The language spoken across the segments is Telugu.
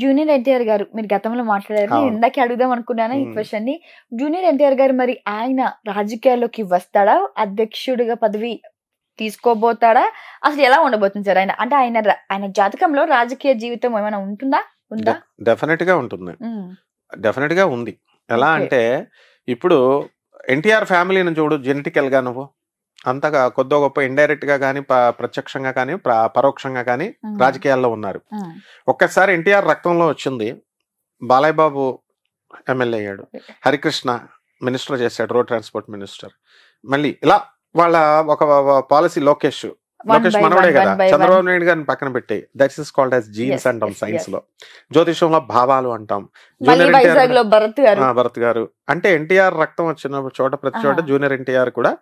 జూనియర్ ఎన్టీఆర్ గారు మీరు గతంలో మాట్లాడారు ఇందాక అడుగుదాం అనుకున్నాను ఈ క్వశ్చన్ ని జూనియర్ ఎన్టీఆర్ గారు మరి ఆయన రాజకీయాల్లోకి వస్తాడా అధ్యక్షుడిగా పదవి తీసుకోబోతాడా అసలు ఎలా ఉండబోతుంది సార్ ఆయన అంటే ఆయన ఆయన జాతకంలో రాజకీయ జీవితం ఏమైనా ఉంటుందా ఉందా డెఫినెట్ గా ఉంటుంది డెఫినెట్ గా ఉంది ఎలా అంటే ఇప్పుడు ఎన్టీఆర్ ఫ్యామిలీని చూడు జెనెటికల్ గా నువ్వు అంతగా కొద్దో గొప్ప ఇండైరెక్ట్ గా కానీ ప్రత్యక్షంగా కానీ పరోక్షంగా కానీ రాజకీయాల్లో ఉన్నారు ఒక్కసారి ఎన్టీఆర్ రక్తంలో వచ్చింది బాలయ్య బాబు ఎమ్మెల్యే అయ్యాడు హరికృష్ణ మినిస్టర్ చేశాడు రోడ్ ట్రాన్స్పోర్ట్ మినిస్టర్ మళ్ళీ ఇలా వాళ్ళ ఒక పాలసీ లోకేష్ మనవడే కదా చంద్రబాబు నాయుడు గారిని పక్కన పెట్టి that is called as genes అంటాం సైన్స్ లో జ్యోతిషంలో భావాలు అంటాం జూనియర్ భరత్ గారు అంటే ఎన్టీఆర్ రక్తం వచ్చిన చోట ప్రతి చోట జూనియర్ ఎన్టీఆర్ కూడా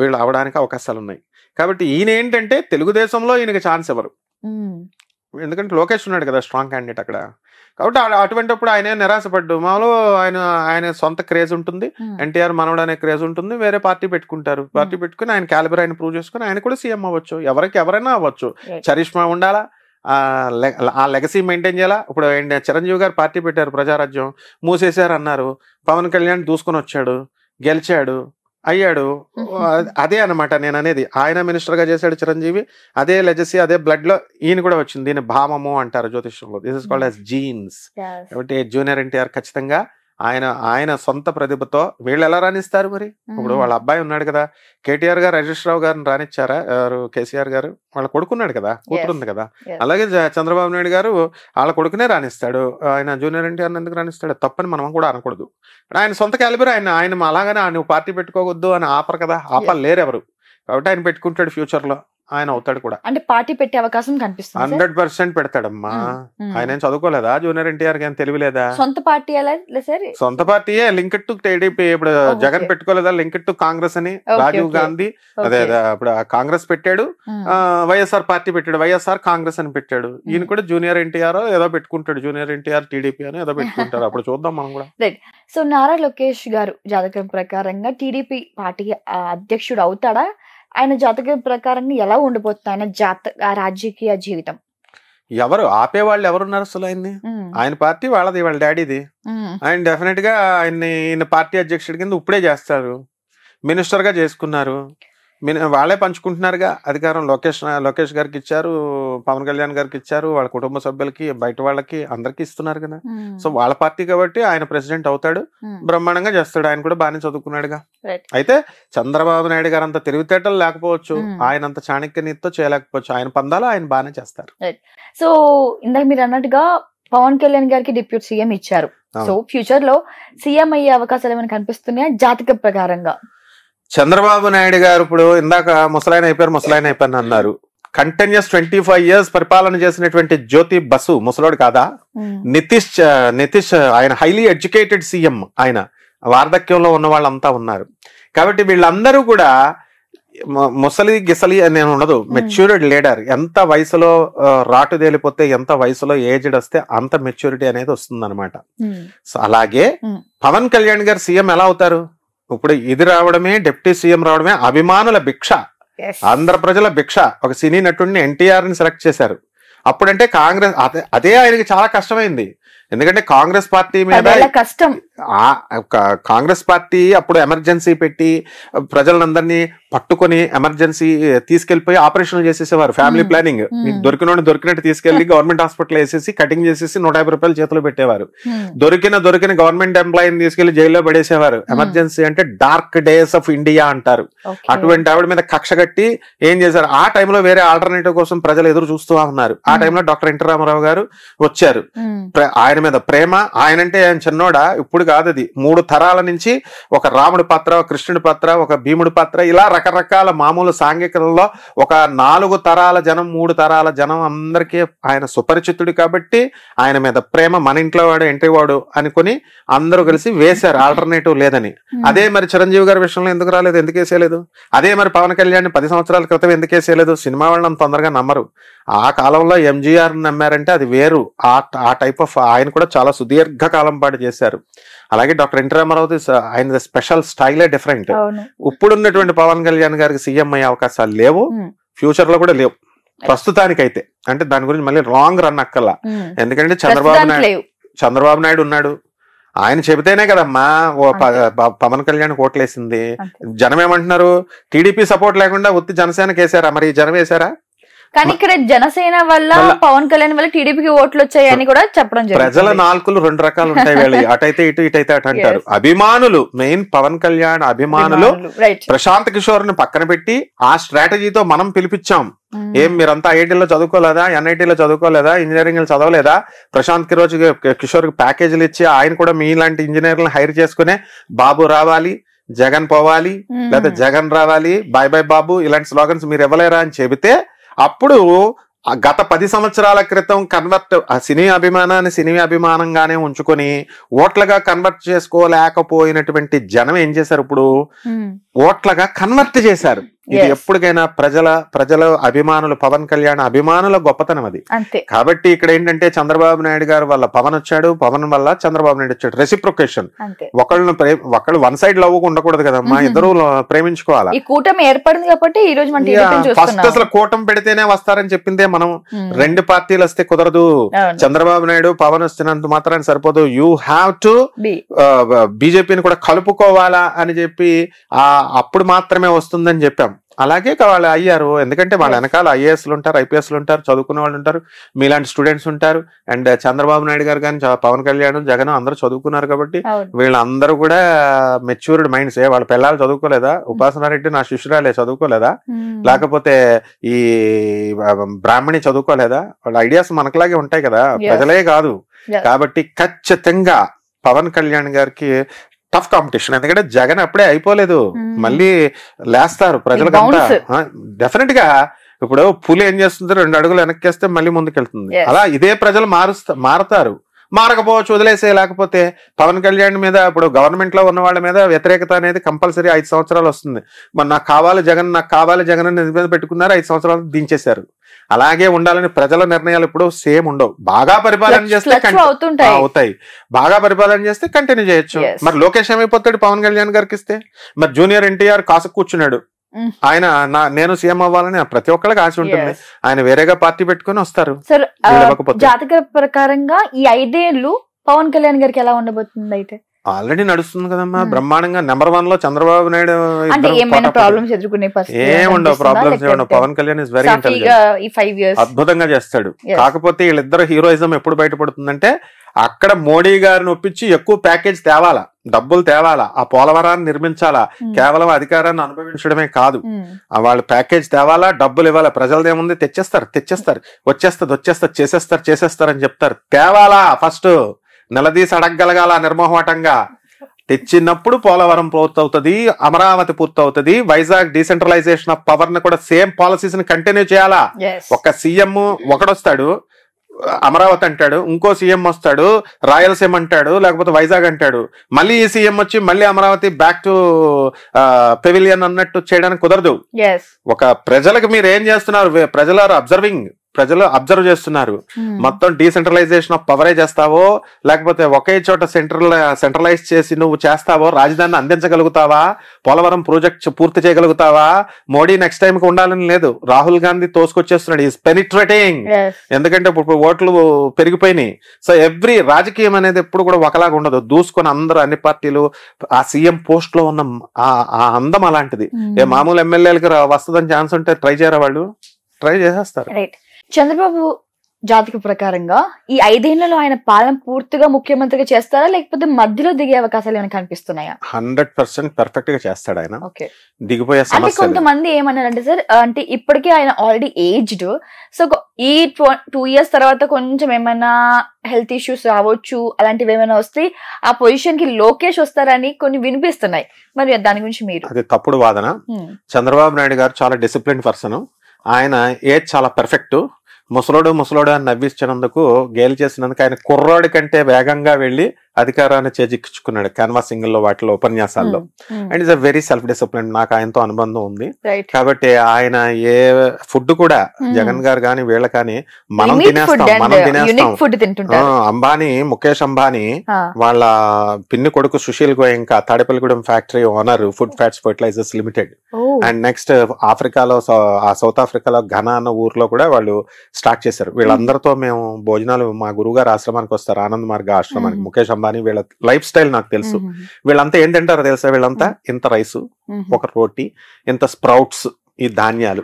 వీళ్ళు అవడానికి అవకాశాలు ఉన్నాయి కాబట్టి ఈయన ఏంటంటే తెలుగుదేశంలో ఈయనకి ఛాన్స్ ఇవ్వరు ఎందుకంటే లోకేష్ ఉన్నాడు కదా స్ట్రాంగ్ క్యాండిడేట్ అక్కడ కాబట్టి అటువంటిప్పుడు ఆయనే నిరాశపడ్డు మామూలు ఆయన ఆయన సొంత క్రేజ్ ఉంటుంది hmm. ఎన్టీఆర్ మనవడు అనే క్రేజ్ ఉంటుంది వేరే పార్టీ పెట్టుకుంటారు hmm. పార్టీ పెట్టుకుని ఆయన క్యాలిబర్ ఆయన ప్రూవ్ చేసుకుని ఆయన కూడా సీఎం అవ్వచ్చు ఎవరికి ఎవరైనా అవ్వచ్చు చరిష్మా ఉండాలా ఆ లెగసీ మెయింటైన్ చేయాలా ఇప్పుడు చిరంజీవి గారు పార్టీ పెట్టారు ప్రజారాజ్యం మూసేశారు అన్నారు పవన్ కళ్యాణ్ దూసుకొని వచ్చాడు గెలిచాడు అయ్యాడు అదే అనమాట నేను అనేది ఆయన మినిస్టర్ గా చేశాడు చిరంజీవి అదే లెజసీ అదే బ్లడ్ లో ఈయన కూడా వచ్చింది దీని భామము అంటారు జ్యోతిష్యంలో this is called as genes కాబట్టి జూనియర్ ఎన్టీఆర్ ఖచ్చితంగా ఆయన ఆయన సొంత ప్రతిభతో వీళ్ళు ఎలా రాణిస్తారు మరి ఇప్పుడు వాళ్ళ అబ్బాయి ఉన్నాడు కదా కేటీఆర్ గారు రావు గారిని రానిచ్చారా ఎవరు కేసీఆర్ గారు వాళ్ళ కొడుకున్నాడు కదా కూతురు ఉంది కదా అలాగే చంద్రబాబు నాయుడు గారు వాళ్ళ కొడుకునే రాణిస్తాడు ఆయన జూనియర్ ఎన్టీఆర్ ఎందుకు రాణిస్తాడు తప్పని మనం కూడా అనకూడదు ఆయన సొంత క్యాలిబర్ ఆయన ఆయన అలాగనే ఆయన పార్టీ పెట్టుకోవద్దు అని ఆపరు కదా ఆపాలి లేరు ఎవరు కాబట్టి ఆయన పెట్టుకుంటాడు ఫ్యూచర్లో ఆయన అవుతాడు కూడా అంటే పార్టీ పెట్టే అవకాశం కనిపిస్తుంది హండ్రెడ్ పర్సెంట్ పెడతాడమ్మా ఆయన ఏం చదువుకోలేదా జూనియర్ ఎన్టీఆర్ ఏం తెలియలేదా సొంత పార్టీ సొంత పార్టీ లింక్ టు టీడీపీ ఇప్పుడు జగన్ పెట్టుకోలేదా లింక్ టు కాంగ్రెస్ అని రాజీవ్ గాంధీ అదే ఇప్పుడు కాంగ్రెస్ పెట్టాడు వైఎస్ఆర్ పార్టీ పెట్టాడు వైఎస్ఆర్ కాంగ్రెస్ అని పెట్టాడు ఈయన కూడా జూనియర్ ఎన్టీఆర్ ఏదో పెట్టుకుంటాడు జూనియర్ ఎన్టీఆర్ టీడీపీ అని ఏదో పెట్టుకుంటారు అప్పుడు చూద్దాం మనం కూడా సో నారా లోకేష్ గారు జాతకం ప్రకారంగా టీడీపీ పార్టీ అధ్యక్షుడు అవుతాడా ఆయన జాతక ప్రకారంగా ఎలా ఉండిపోతుంది ఆయన జాత ఆ రాజకీయ జీవితం ఎవరు ఆపే వాళ్ళు ఎవరున్నారు అసలు ఆయన్ని ఆయన పార్టీ వాళ్ళది వాళ్ళ డాడీది ఆయన డెఫినెట్ గా ఆయన్ని పార్టీ అధ్యక్షుడి కింద ఇప్పుడే చేస్తారు మినిస్టర్ గా చేసుకున్నారు వాళ్ళే పంచుకుంటున్నారుగా అధికారం లోకేష్ లోకేష్ గారికి ఇచ్చారు పవన్ కళ్యాణ్ గారికి ఇచ్చారు వాళ్ళ కుటుంబ సభ్యులకి బయట వాళ్ళకి అందరికి ఇస్తున్నారు కదా సో వాళ్ళ పార్టీ కాబట్టి ఆయన ప్రెసిడెంట్ అవుతాడు బ్రహ్మాండంగా చేస్తాడు ఆయన కూడా బాగానే చదువుకున్నాడుగా అయితే చంద్రబాబు నాయుడు గారు అంత తెలివితేటలు లేకపోవచ్చు ఆయన అంత చాణక్యనీతితో చేయలేకపోవచ్చు ఆయన పందాలు ఆయన బాగానే చేస్తారు సో ఇందాక మీరు అన్నట్టుగా పవన్ కళ్యాణ్ గారికి డిప్యూటీ సీఎం ఇచ్చారు సో ఫ్యూచర్ లో సీఎం అయ్యే అవకాశాలు ఏమైనా కనిపిస్తున్నాయా జాతిక ప్రకారంగా చంద్రబాబు నాయుడు గారు ఇప్పుడు ఇందాక ముసలాయన అయిపోయారు ముసలాయన అయిపోయిన అన్నారు కంటిన్యూస్ ట్వంటీ ఫైవ్ ఇయర్స్ పరిపాలన చేసినటువంటి జ్యోతి బసు ముసలోడు కాదా నితీష్ నితీష్ ఆయన హైలీ ఎడ్యుకేటెడ్ సీఎం ఆయన వార్ధక్యంలో ఉన్న వాళ్ళంతా ఉన్నారు కాబట్టి వీళ్ళందరూ కూడా ముసలి గిసలి అని ఉండదు మెచ్యూరిడ్ లీడర్ ఎంత వయసులో రాటు తేలిపోతే ఎంత వయసులో ఏజ్డ్ వస్తే అంత మెచ్యూరిటీ అనేది వస్తుంది అలాగే పవన్ కళ్యాణ్ గారు సీఎం ఎలా అవుతారు ఇప్పుడు ఇది రావడమే డిప్యూటీ సీఎం రావడమే అభిమానుల భిక్ష ఆంధ్ర ప్రజల భిక్ష ఒక సినీ నటుడిని ఎన్టీఆర్ ని సెలెక్ట్ చేశారు అప్పుడంటే కాంగ్రెస్ అదే ఆయనకి చాలా కష్టమైంది ఎందుకంటే కాంగ్రెస్ పార్టీ మీద కష్టం కాంగ్రెస్ పార్టీ అప్పుడు ఎమర్జెన్సీ పెట్టి ప్రజలందరినీ పట్టుకొని ఎమర్జెన్సీ తీసుకెళ్లిపోయి ఆపరేషన్లు చేసేసేవారు ఫ్యామిలీ ప్లానింగ్ మీకు దొరికిన దొరికినట్టు తీసుకెళ్లి గవర్నమెంట్ హాస్పిటల్ వేసేసి కటింగ్ చేసేసి నూట రూపాయలు చేతిలో పెట్టేవారు దొరికిన దొరికిన గవర్నమెంట్ ఎంప్లాయీని తీసుకెళ్లి జైల్లో పడేసేవారు ఎమర్జెన్సీ అంటే డార్క్ డేస్ ఆఫ్ ఇండియా అంటారు అటువంటి ఆవిడ మీద కక్ష కట్టి ఏం చేశారు ఆ టైంలో వేరే ఆల్టర్నేటివ్ కోసం ప్రజలు ఎదురు చూస్తూ ఉన్నారు ఆ టైంలో డాక్టర్ ఎన్టీ రామారావు గారు వచ్చారు ఆయన మీద ప్రేమ అంటే ఆయన చిన్నోడా ఇప్పుడు కాదు అది మూడు తరాల నుంచి ఒక రాముడి పాత్ర కృష్ణుడి పాత్ర ఒక భీముడి పాత్ర ఇలా రకరకాల మామూలు సాంఘికలలో ఒక నాలుగు తరాల జనం మూడు తరాల జనం అందరికీ ఆయన సుపరిచితుడు కాబట్టి ఆయన మీద ప్రేమ మన ఇంట్లో వాడు ఎంట్రీ వాడు అనుకుని అందరూ కలిసి వేశారు ఆల్టర్నేటివ్ లేదని hmm. అదే మరి చిరంజీవి గారి విషయంలో ఎందుకు రాలేదు ఎందుకు వేసేయలేదు అదే మరి పవన్ కళ్యాణ్ పది సంవత్సరాల క్రితం ఎందుకు వేసేయలేదు సినిమా వాళ్ళని తొందరగా నమ్మరు ఆ కాలంలో ఎంజీఆర్ నమ్మారంటే అది వేరు ఆ టైప్ ఆఫ్ ఆయన కూడా చాలా సుదీర్ఘ కాలం పాటు చేశారు అలాగే డాక్టర్ ఎన్టీ రామారావు ఆయన స్పెషల్ స్టైలే డిఫరెంట్ ఇప్పుడున్నటువంటి పవన్ కళ్యాణ్ గారికి సీఎం అయ్యే అవకాశాలు లేవు ఫ్యూచర్ లో కూడా లేవు ప్రస్తుతానికైతే అంటే దాని గురించి మళ్ళీ రాంగ్ రన్ అక్కల ఎందుకంటే చంద్రబాబు నాయుడు చంద్రబాబు నాయుడు ఉన్నాడు ఆయన చెబితేనే కదమ్మా ఓ పవన్ కళ్యాణ్ కోట్లేసింది జనం ఏమంటున్నారు టీడీపీ సపోర్ట్ లేకుండా ఉత్తి జనసేన కేసారా మరి జనం వేసారా కానీ ఇక్కడ జనసేన వల్ల పవన్ కళ్యాణ్ వల్ల టీడీపీకి ఓట్లు వచ్చాయని కూడా చెప్పడం జరిగింది ప్రజల నాలుకలు రెండు రకాలు ఉంటాయి వీళ్ళు అటైతే ఇటు ఇటైతే అటు అంటారు అభిమానులు మెయిన్ పవన్ కళ్యాణ్ అభిమానులు ప్రశాంత్ కిషోర్ ని పక్కన పెట్టి ఆ స్ట్రాటజీతో మనం పిలిపించాం ఏం మీరంతా ఐఐటీలో చదువుకోలేదా ఎన్ఐటీలో చదువుకోలేదా ఇంజనీరింగ్ చదవలేదా ప్రశాంత్ కిరోజ్ కిషోర్ ప్యాకేజీలు ఇచ్చి ఆయన కూడా మీ లాంటి ఇంజనీర్లను హైర్ చేసుకునే బాబు రావాలి జగన్ పోవాలి లేదా జగన్ రావాలి బాయ్ బాయ్ బాబు ఇలాంటి స్లోగన్స్ మీరు ఇవ్వలేరా అని చెబితే అప్పుడు గత పది సంవత్సరాల క్రితం కన్వర్ట్ సినీ అభిమానాన్ని సినీ అభిమానంగానే ఉంచుకొని ఓట్లగా కన్వర్ట్ చేసుకోలేకపోయినటువంటి జనం ఏం చేశారు ఇప్పుడు ఓట్లగా కన్వర్ట్ చేశారు ఇది ఎప్పటికైనా ప్రజల ప్రజల అభిమానులు పవన్ కళ్యాణ్ అభిమానుల గొప్పతనం అది కాబట్టి ఇక్కడ ఏంటంటే చంద్రబాబు నాయుడు గారు వల్ల పవన్ వచ్చాడు పవన్ వల్ల చంద్రబాబు నాయుడు వచ్చాడు రెసిప్రొకేషన్ ఒకళ్ళు ఒకళ్ళు వన్ సైడ్ లవ్ ఉండకూడదు మా ఇద్దరు ప్రేమించుకోవాలి ఈ కూటమి ఏర్పడింది కాబట్టి ఈ రోజు ఫస్ట్ అసలు కూటమి పెడితేనే వస్తారని చెప్పిందే మనం రెండు పార్టీలు వస్తే కుదరదు చంద్రబాబు నాయుడు పవన్ వస్తున్నంత మాత్రాన్ని సరిపోదు యూ హ్యావ్ టు బీజేపీని కూడా కలుపుకోవాలా అని చెప్పి ఆ అప్పుడు మాత్రమే వస్తుందని చెప్పాం అలాగే వాళ్ళు అయ్యారు ఎందుకంటే వాళ్ళ వెనకాల ఐఏఎస్లు ఉంటారు ఐపీఎస్లు ఉంటారు చదువుకునే వాళ్ళు ఉంటారు మీలాంటి స్టూడెంట్స్ ఉంటారు అండ్ చంద్రబాబు నాయుడు గారు కానీ పవన్ కళ్యాణ్ జగన్ అందరూ చదువుకున్నారు కాబట్టి వీళ్ళందరూ కూడా మెచ్యూర్డ్ మైండ్స్ వాళ్ళ పిల్లలు చదువుకోలేదా hmm. ఉపాసనారెడ్డి నా శిష్యురాలే చదువుకోలేదా hmm. లేకపోతే ఈ బ్రాహ్మణి చదువుకోలేదా వాళ్ళ ఐడియాస్ మనకులాగే ఉంటాయి కదా ప్రజలే కాదు కాబట్టి ఖచ్చితంగా పవన్ కళ్యాణ్ గారికి టఫ్ కాంపిటీషన్ ఎందుకంటే జగన్ అప్పుడే అయిపోలేదు మళ్ళీ లేస్తారు ప్రజలకంతా డెఫినెట్ గా ఇప్పుడు పులి ఏం చేస్తుంది రెండు అడుగులు వెనక్కి వేస్తే మళ్ళీ ముందుకెళ్తుంది అలా ఇదే ప్రజలు మారుస్తా మారతారు మారకపోవచ్చు వదిలేసే లేకపోతే పవన్ కళ్యాణ్ మీద ఇప్పుడు గవర్నమెంట్లో ఉన్న వాళ్ళ మీద వ్యతిరేకత అనేది కంపల్సరీ ఐదు సంవత్సరాలు వస్తుంది మరి నాకు కావాలి జగన్ నాకు కావాలి జగన్ అని మీద పెట్టుకున్నారు ఐదు సంవత్సరాలు దించేశారు అలాగే ఉండాలని ప్రజల నిర్ణయాలు ఇప్పుడు సేమ్ ఉండవు బాగా పరిపాలన చేస్తే అవుతాయి బాగా పరిపాలన చేస్తే కంటిన్యూ చేయొచ్చు మరి లోకేష్ ఏమైపోతాడు పవన్ కళ్యాణ్ గారికి ఇస్తే మరి జూనియర్ ఎన్టీఆర్ కాసు కూర్చున్నాడు ఆయన నా నేను సీఎం అవ్వాలని ప్రతి ఒక్కళ్ళకి ఆశ ఉంటుంది ఆయన వేరేగా పార్టీ పెట్టుకుని వస్తారు జాతక ప్రకారంగా ఈ ఐదేళ్లు పవన్ కళ్యాణ్ గారికి ఎలా ఉండబోతుంది అయితే ఆల్రెడీ నడుస్తుంది కదమ్మా hmm. బ్రహ్మాండంగా నెంబర్ వన్ లో చంద్రబాబు నాయుడు ఏముండవు problems Pawan Kalyan is very intelligent అద్భుతంగా చేస్తాడు కాకపోతే వీళ్ళిద్దరు హీరోయిజం ఎప్పుడు బయటపడుతుందంటే అక్కడ మోడీ గారిని ఒప్పించి ఎక్కువ ప్యాకేజ్ తేవాలా డబ్బులు తేవాలా ఆ పోలవరాన్ని నిర్మించాలా కేవలం అధికారాన్ని అనుభవించడమే కాదు వాళ్ళ ప్యాకేజ్ తేవాలా డబ్బులు ఇవ్వాలా ఏముంది తెచ్చేస్తారు తెచ్చేస్తారు వచ్చేస్తుంది వచ్చేస్తారు చేసేస్తారు చేసేస్తారు అని చెప్తారు తేవాలా ఫస్ట్ నిలదీసి అడగగలగాల నిర్మోహమాటంగా తెచ్చినప్పుడు పోలవరం పూర్తవుతుంది అమరావతి పూర్తవుతుంది వైజాగ్ డీసెంట్రలైజేషన్ ఆఫ్ పవర్ ని కూడా సేమ్ పాలసీస్ ని కంటిన్యూ చేయాలా ఒక సీఎం ఒకడొస్తాడు అమరావతి అంటాడు ఇంకో సీఎం వస్తాడు రాయలసీమ అంటాడు లేకపోతే వైజాగ్ అంటాడు మళ్ళీ ఈ సీఎం వచ్చి మళ్ళీ అమరావతి బ్యాక్ టు పెవిలియన్ అన్నట్టు చేయడానికి కుదరదు ఒక ప్రజలకు మీరు ఏం చేస్తున్నారు ప్రజలు ఆర్ అబ్జర్వింగ్ ప్రజలు అబ్జర్వ్ చేస్తున్నారు hmm. మొత్తం డీసెంట్రలైజేషన్ ఆఫ్ పవరే చేస్తావో లేకపోతే ఒకే చోట సెంట్రల్ సెంట్రలైజ్ చేసి నువ్వు చేస్తావో రాజధాని అందించగలుగుతావా పోలవరం ప్రాజెక్ట్ పూర్తి చేయగలుగుతావా మోడీ నెక్స్ట్ టైంకి ఉండాలని లేదు రాహుల్ గాంధీ తోసుకొచ్చేస్తున్నాడు ఈ పెనిట్రేటింగ్ ఎందుకంటే ఇప్పుడు ఓట్లు పెరిగిపోయినాయి సో ఎవ్రీ రాజకీయం అనేది ఎప్పుడు కూడా ఒకలాగా ఉండదు దూసుకొని అందరూ అన్ని పార్టీలు ఆ సీఎం పోస్ట్ లో ఉన్న ఆ అందం అలాంటిది hmm. ఏ మామూలు ఎమ్మెల్యేలకు వస్తుందని ఛాన్స్ ఉంటే ట్రై చేయరా వాళ్ళు ట్రై చేసేస్తారు చంద్రబాబు జాతక ప్రకారంగా ఈ ఐదేళ్లలో ఆయన పాలన పూర్తిగా ముఖ్యమంత్రిగా చేస్తారా లేకపోతే మధ్యలో దిగే అవకాశాలు ఏమైనా కనిపిస్తున్నాయా హండ్రెడ్ పర్సెంట్ పర్ఫెక్ట్ గా చేస్తాడు ఆయన దిగిపోయే అంటే కొంతమంది ఏమన్నారంటే సార్ అంటే ఇప్పటికే ఆయన ఆల్రెడీ ఏజ్డ్ సో ఈ టూ ఇయర్స్ తర్వాత కొంచెం ఏమైనా హెల్త్ ఇష్యూస్ రావచ్చు అలాంటివి ఏమైనా వస్తే ఆ పొజిషన్ కి లోకేష్ వస్తారని కొన్ని వినిపిస్తున్నాయి మరి దాని గురించి మీరు అది తప్పుడు వాదన చంద్రబాబు నాయుడు గారు చాలా డిసిప్లిన్ పర్సన్ ఆయన ఏజ్ చాలా పర్ఫెక్ట్ ముసలోడు ముసలోడు అని నవ్వించినందుకు గేలు చేసినందుకు ఆయన కుర్రాడి కంటే వేగంగా వెళ్ళి అధికారాన్ని చేజిక్కించుకున్నాడు క్యాన్వాస్ లో వాటిలో ఉపన్యాసాల్లో and is a very self discipline నాకు ఆయనతో అనుబంధం ఉంది కాబట్టి ఆయన ఏ ఫుడ్ కూడా hmm. జగన్ గారు కానీ వీళ్ళ కానీ మనం తినేస్తాం మనం uh, తినేస్తాం అంబానీ ముఖేష్ అంబానీ వాళ్ళ పిన్ని కొడుకు సుశీల్ ఇంకా Tadepalligudem factory owner food fats fertilisers limited and next uh, ఆఫ్రికాలో సౌత్ ఆఫ్రికాలో ఘనా అన్న ఊర్లో కూడా వాళ్ళు స్టార్ట్ చేశారు వీళ్ళందరితో మేము భోజనాలు మా గురువు గారు ఆశ్రమానికి వస్తారు ఆనంద్ మార్గ ఆశ్రమానికి hmm. ముఖేష్ అంబానీ అంబానీ వీళ్ళ లైఫ్ స్టైల్ నాకు తెలుసు వీళ్ళంతా ఏం తింటారో తెలుసా వీళ్ళంతా ఇంత రైస్ ఒక రోటీ ఇంత స్ప్రౌట్స్ ఈ ధాన్యాలు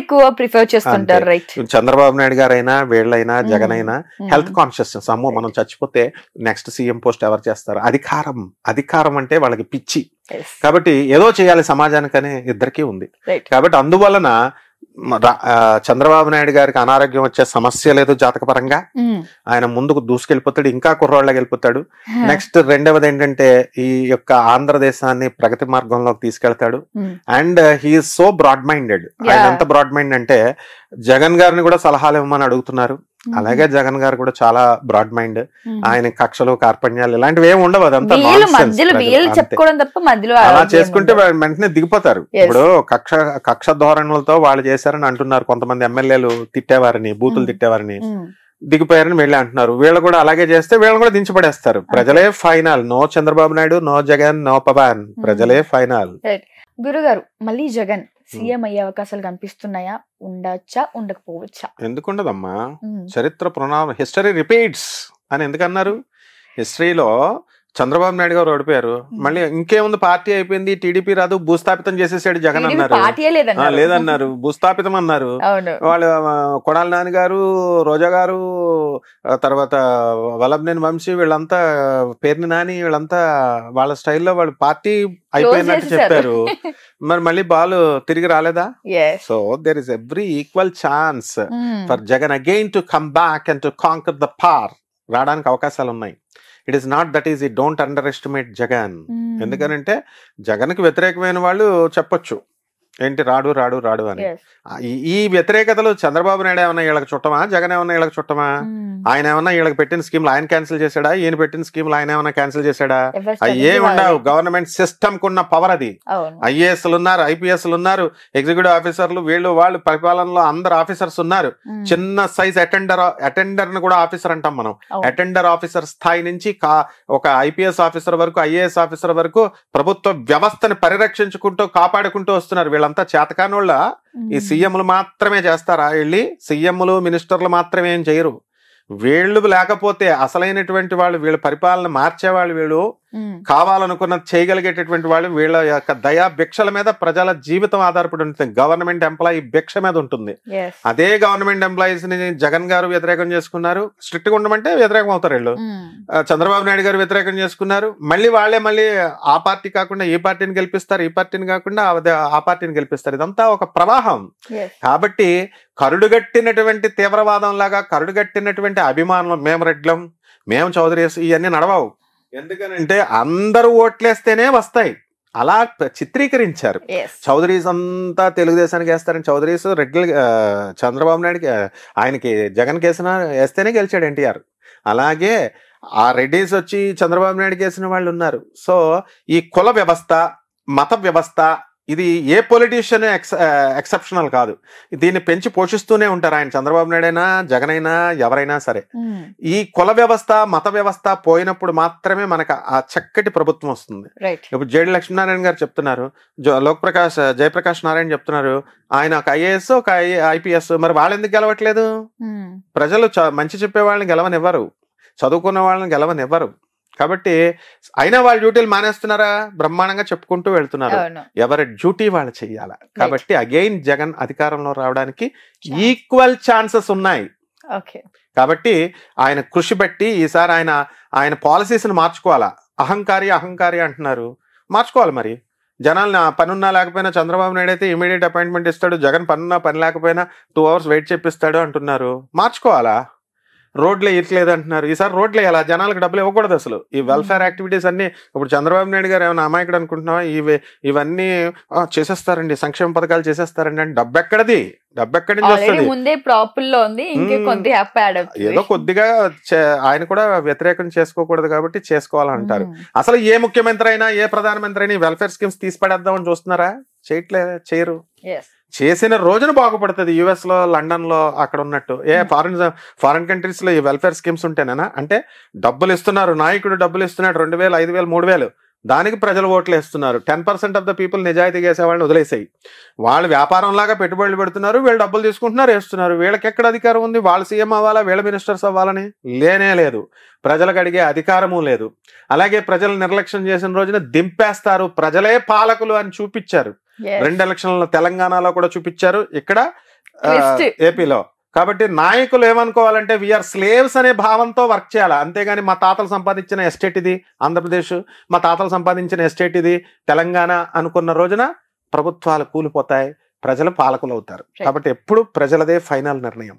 ఎక్కువ ప్రిఫర్ చేస్తుంటారు రైట్ చంద్రబాబు నాయుడు గారైనా వీళ్ళైనా జగన్ అయినా హెల్త్ కాన్షియస్నెస్ అమ్మో మనం చచ్చిపోతే నెక్స్ట్ సీఎం పోస్ట్ ఎవరు చేస్తారు అధికారం అధికారం అంటే వాళ్ళకి పిచ్చి కాబట్టి ఏదో చేయాలి సమాజానికనే ఇద్దరికీ ఉంది కాబట్టి అందువలన చంద్రబాబు నాయుడు గారికి అనారోగ్యం వచ్చే సమస్య లేదు జాతకపరంగా ఆయన ముందుకు దూసుకెళ్ళిపోతాడు ఇంకా కుర్రోళ్ళకి వెళ్ళిపోతాడు నెక్స్ట్ రెండవది ఏంటంటే ఈ యొక్క ఆంధ్రదేశాన్ని ప్రగతి మార్గంలోకి తీసుకెళ్తాడు and he so broad minded ఆయన ఎంత బ్రాడ్ మైండ్ అంటే జగన్ గారిని కూడా సలహాలు ఇవ్వమని అడుగుతున్నారు అలాగే జగన్ గారు కూడా చాలా బ్రాడ్ మైండ్ ఆయన కక్షలు కార్పణ్యాలు ఇలాంటివి ఏమి ఉండవు అలా చేసుకుంటే వెంటనే దిగిపోతారు ఇప్పుడు కక్ష కక్ష ధోరణులతో వాళ్ళు చేశారని అంటున్నారు కొంతమంది ఎమ్మెల్యేలు తిట్టేవారని బూతులు తిట్టేవారని దిగిపోయారని వెళ్ళి అంటున్నారు వీళ్ళు కూడా అలాగే చేస్తే వీళ్ళు కూడా దించిపడేస్తారు ప్రజలే final no Chandrababu Naidu no Jagan no Pawan ప్రజలే ఫైనల్ గురుగారు మళ్ళీ జగన్ సీఎం అయ్యే అవకాశాలు కనిపిస్తున్నాయా ఉండొచ్చా ఉండకపోవచ్చా ఎందుకుండదమ్మా చరిత్ర పునా హిస్టరీ రిపీట్స్ అని ఎందుకన్నారు హిస్టరీలో చంద్రబాబు నాయుడు గారు ఓడిపోయారు మళ్ళీ ఇంకేముంది పార్టీ అయిపోయింది టీడీపీ రాదు భూస్థాపితం చేసేసాడు జగన్ అన్నారు లేదన్నారు భూస్థాపితం అన్నారు వాళ్ళు కొడాల నాని గారు రోజా గారు తర్వాత వల్లభనేని వంశీ వీళ్ళంతా పేరుని నాని వీళ్ళంతా వాళ్ళ స్టైల్లో వాళ్ళు పార్టీ అయిపోయిందని చెప్పారు మరి మళ్ళీ బాలు తిరిగి రాలేదా so there is every equal chance for Jagan again to come back and to conquer the power రావడానికి అవకాశాలు ఉన్నాయి it is not that is we don't underestimate Jagan ఎందుకనంటే జగన్కి వ్యతిరేకమైన వాళ్ళు చెప్పొచ్చు ఏంటి రాడు రాడు రాడు అని ఈ వ్యతిరేకతలు చంద్రబాబు నాయుడు ఏమన్నా వీళ్ళకి చుట్టమా జగన్ ఏమన్నా వీళ్ళకి చుట్టమా hmm. ఆయన ఏమన్నా వీళ్ళకి పెట్టిన స్కీమ్లు ఆయన క్యాన్సిల్ చేశాడా ఈయన పెట్టిన స్కీమ్లు ఆయన ఏమన్నా క్యాన్సిల్ చేశాడా అయ్యే ఉండవు గవర్నమెంట్ సిస్టమ్ కున్న పవర్ అది ఐఏఎస్లు ఉన్నారు ఐపీఎస్లు ఉన్నారు ఎగ్జిక్యూటివ్ ఆఫీసర్లు వీళ్ళు వాళ్ళు పరిపాలనలో అందరు ఆఫీసర్స్ ఉన్నారు hmm. చిన్న సైజ్ అటెండర్ అటెండర్ ని కూడా ఆఫీసర్ అంటాం మనం అటెండర్ ఆఫీసర్ స్థాయి నుంచి ఒక ఐపీఎస్ ఆఫీసర్ వరకు ఐఏఎస్ ఆఫీసర్ వరకు ప్రభుత్వ వ్యవస్థను పరిరక్షించుకుంటూ కాపాడుకుంటూ వస్తున్నారు వీళ్ళ వీళ్ళంతా చేతకానోళ్ళ ఈ సీఎంలు మాత్రమే చేస్తారా వెళ్ళి సీఎంలు మినిస్టర్లు మాత్రమే ఏం చేయరు వీళ్ళు లేకపోతే అసలైనటువంటి వాళ్ళు వీళ్ళ పరిపాలన మార్చేవాళ్ళు వీళ్ళు కావాలనుకున్న చేయగలిగేటటువంటి వాళ్ళు వీళ్ళ యొక్క దయా భిక్షల మీద ప్రజల జీవితం ఆధారపడి ఉంటుంది గవర్నమెంట్ ఎంప్లాయీ భిక్ష మీద ఉంటుంది అదే గవర్నమెంట్ ఎంప్లాయీస్ ని జగన్ గారు వ్యతిరేకం చేసుకున్నారు స్ట్రిక్ట్ గా ఉండమంటే వ్యతిరేకం అవుతారు వీళ్ళు చంద్రబాబు నాయుడు గారు వ్యతిరేకం చేసుకున్నారు మళ్ళీ వాళ్ళే మళ్ళీ ఆ పార్టీ కాకుండా ఈ పార్టీని గెలిపిస్తారు ఈ పార్టీని కాకుండా ఆ పార్టీని గెలిపిస్తారు ఇదంతా ఒక ప్రవాహం కాబట్టి కరుడుగట్టినటువంటి తీవ్రవాదం లాగా కరుడుగట్టినటువంటి అభిమానులు మేము రెడ్లం మేము చౌదరి ఇవన్నీ నడవవు ఎందుకనంటే అందరూ ఓట్లేస్తేనే వస్తాయి అలా చిత్రీకరించారు చౌదరీస్ అంతా తెలుగుదేశానికి వేస్తారని చౌదరీస్ రెగ్యులర్ చంద్రబాబు నాయుడుకి ఆయనకి జగన్ కేసిన వేస్తేనే గెలిచాడు ఎన్టీఆర్ అలాగే ఆ రెడ్డీస్ వచ్చి చంద్రబాబు నాయుడు కేసిన వాళ్ళు ఉన్నారు సో ఈ కుల వ్యవస్థ మత వ్యవస్థ ఇది ఏ పొలిటీషియన్ ఎక్స్ ఎక్సెప్షనల్ కాదు దీన్ని పెంచి పోషిస్తూనే ఉంటారు ఆయన చంద్రబాబు నాయుడు అయినా జగన్ అయినా ఎవరైనా సరే ఈ కుల వ్యవస్థ మత వ్యవస్థ పోయినప్పుడు మాత్రమే మనకు ఆ చక్కటి ప్రభుత్వం వస్తుంది ఇప్పుడు జేడి లక్ష్మీనారాయణ గారు చెప్తున్నారు లోక్ ప్రకాష్ జయప్రకాష్ నారాయణ చెప్తున్నారు ఆయన ఒక ఐఏఎస్ ఒక ఐపీఎస్ మరి వాళ్ళు ఎందుకు గెలవట్లేదు ప్రజలు మంచి చెప్పే వాళ్ళని గెలవనివ్వరు చదువుకున్న వాళ్ళని గెలవనివ్వరు కాబట్టి అయినా వాళ్ళ డ్యూటీలు మానేస్తున్నారా బ్రహ్మాండంగా చెప్పుకుంటూ వెళ్తున్నారు ఎవరి డ్యూటీ వాళ్ళు చెయ్యాల కాబట్టి అగైన్ జగన్ అధికారంలో రావడానికి ఈక్వల్ ఛాన్సెస్ ఉన్నాయి కాబట్టి ఆయన కృషి పెట్టి ఈసారి ఆయన ఆయన పాలసీస్ని మార్చుకోవాలా అహంకారి అహంకారి అంటున్నారు మార్చుకోవాలి మరి జనాలు పనున్నా లేకపోయినా చంద్రబాబు నాయుడు అయితే ఇమీడియట్ అపాయింట్మెంట్ ఇస్తాడు జగన్ పనున్నా పని లేకపోయినా టూ అవర్స్ వెయిట్ చేపిస్తాడు అంటున్నారు మార్చుకోవాలా రోడ్లు వేయట్లేదు అంటున్నారు ఈసారి రోడ్లు వేయాలి జనాలకు డబ్బులు ఇవ్వకూడదు అసలు ఈ వెల్ఫేర్ యాక్టివిటీస్ అన్ని ఇప్పుడు చంద్రబాబు నాయుడు గారు ఏమైనా అమాయకుడు అనుకుంటున్నావా ఇవి ఇవన్నీ చేసేస్తారండి సంక్షేమ పథకాలు చేసేస్తారండి అంటే డబ్బు ఎక్కడది డబ్బు ఎక్కడి నుంచి ఏదో కొద్దిగా ఆయన కూడా వ్యతిరేకం చేసుకోకూడదు కాబట్టి చేసుకోవాలంటారు అసలు ఏ ముఖ్యమంత్రి అయినా ఏ ప్రధానమంత్రి అయినా వెల్ఫేర్ స్కీమ్స్ తీసి పడేద్దామని చూస్తున్నారా చేయట్లేదు చేయరు చేసిన రోజున బాగుపడుతుంది యుఎస్లో లండన్లో అక్కడ ఉన్నట్టు ఏ ఫారిన్ ఫారిన్ కంట్రీస్లో ఈ వెల్ఫేర్ స్కీమ్స్ ఉంటేనేనా అంటే డబ్బులు ఇస్తున్నారు నాయకుడు డబ్బులు ఇస్తున్నాడు రెండు వేలు ఐదు వేలు మూడు వేలు దానికి ప్రజలు ఓట్లు వేస్తున్నారు ten percent of the people నిజాయితీ చేసే వాళ్ళని వదిలేసాయి వాళ్ళు వ్యాపారంలాగా పెట్టుబడులు పెడుతున్నారు వీళ్ళు డబ్బులు తీసుకుంటున్నారు వేస్తున్నారు వీళ్ళకి ఎక్కడ అధికారం ఉంది వాళ్ళు సీఎం అవ్వాలా వీళ్ళ మినిస్టర్స్ అవ్వాలని లేనే లేదు ప్రజలకు అడిగే అధికారము లేదు అలాగే ప్రజలు నిర్లక్ష్యం చేసిన రోజున దింపేస్తారు ప్రజలే పాలకులు అని చూపించారు రెండు ఎలక్షన్లు తెలంగాణలో కూడా చూపించారు ఇక్కడ ఏపీలో కాబట్టి నాయకులు ఏమనుకోవాలంటే వీఆర్ స్లేవ్స్ అనే భావంతో వర్క్ చేయాలి అంతేగాని మా తాతలు సంపాదించిన ఎస్టేట్ ఇది ఆంధ్రప్రదేశ్ మా తాతలు సంపాదించిన ఎస్టేట్ ఇది తెలంగాణ అనుకున్న రోజున ప్రభుత్వాలు కూలిపోతాయి ప్రజలు పాలకులు అవుతారు కాబట్టి ఎప్పుడు ప్రజలదే ఫైనల్ నిర్ణయం